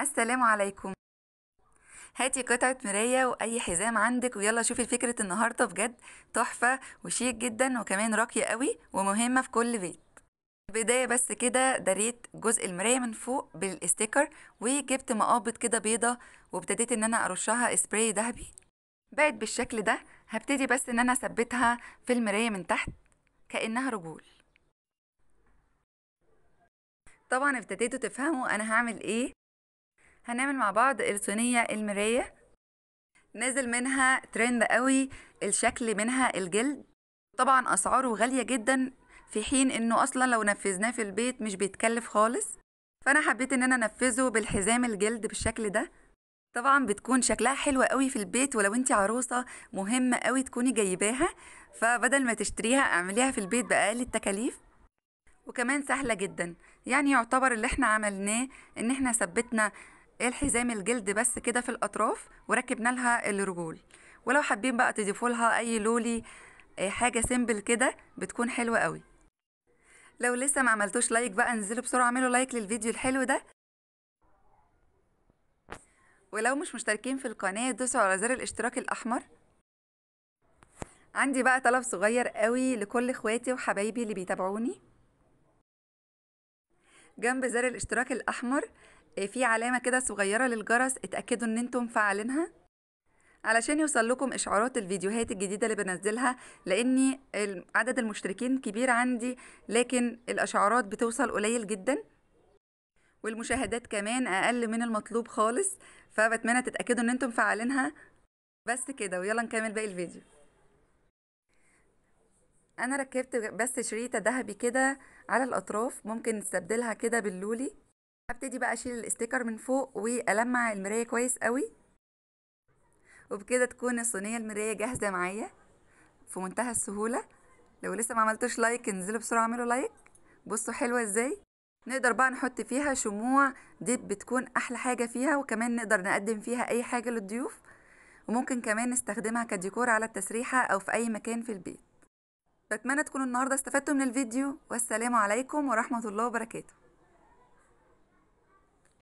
السلام عليكم هاتي قطعة مراية وأي حزام عندك ويلا شوفي فكرة النهاردة بجد تحفة وشيك جدا وكمان راقية قوي ومهمة في كل بيت بداية بس كده دريت جزء المراية من فوق بالاستيكر وجبت مقابض كده بيضة وابتديت ان انا ارشها سبراي ذهبي بقت بالشكل ده هبتدي بس ان انا اثبتها في المراية من تحت كأنها رجول طبعا ابتديتوا تفهموا انا هعمل ايه هنعمل مع بعض الصينية المراية نازل منها ترند قوي الشكل منها الجلد طبعا اسعاره غالية جدا في حين انه اصلا لو نفذناه في البيت مش بيتكلف خالص فانا حبيت ان انا انفذه بالحزام الجلد بالشكل ده طبعا بتكون شكلها حلو قوي في البيت ولو انت عروسه مهمه قوي تكوني جايباها فبدل ما تشتريها اعمليها في البيت باقل التكاليف وكمان سهله جدا يعني يعتبر اللي احنا عملناه ان احنا ثبتنا الحزام الجلد بس كده في الاطراف وركبنا لها الرجول ولو حابين بقى تضيفوا لها اي لولي آه، حاجه سيمبل كده بتكون حلوه قوي لو لسه ما عملتوش لايك بقى انزلوا بسرعه اعملوا لايك للفيديو الحلو ده ولو مش مشتركين في القناه دوسوا على زر الاشتراك الاحمر عندي بقى طلب صغير قوي لكل اخواتي وحبايبي اللي بيتابعوني جنب زر الاشتراك الاحمر في علامة كده صغيرة للجرس اتأكدوا ان انتم فعلينها علشان يوصل لكم اشعارات الفيديوهات الجديدة اللي بنزلها لاني عدد المشتركين كبير عندي لكن الاشعارات بتوصل قليل جدا والمشاهدات كمان اقل من المطلوب خالص فبتمنى تتأكدوا ان انتم فعلينها بس كده ويلا نكمل باقي الفيديو انا ركبت بس شريطة ذهبي كده على الاطراف ممكن نستبدلها كده باللولي هبتدي بقى اشيل الاستيكر من فوق والمع المرايه كويس قوي وبكده تكون الصينيه المرايه جاهزه معايا في منتهى السهوله لو لسه ما عملتوش لايك انزلوا بسرعه اعملوا لايك بصوا حلوه ازاي نقدر بقى نحط فيها شموع دي بتكون احلى حاجه فيها وكمان نقدر نقدم فيها اي حاجه للضيوف وممكن كمان نستخدمها كديكور على التسريحه او في اي مكان في البيت بتمنى تكونوا النهارده استفدتوا من الفيديو والسلام عليكم ورحمه الله وبركاته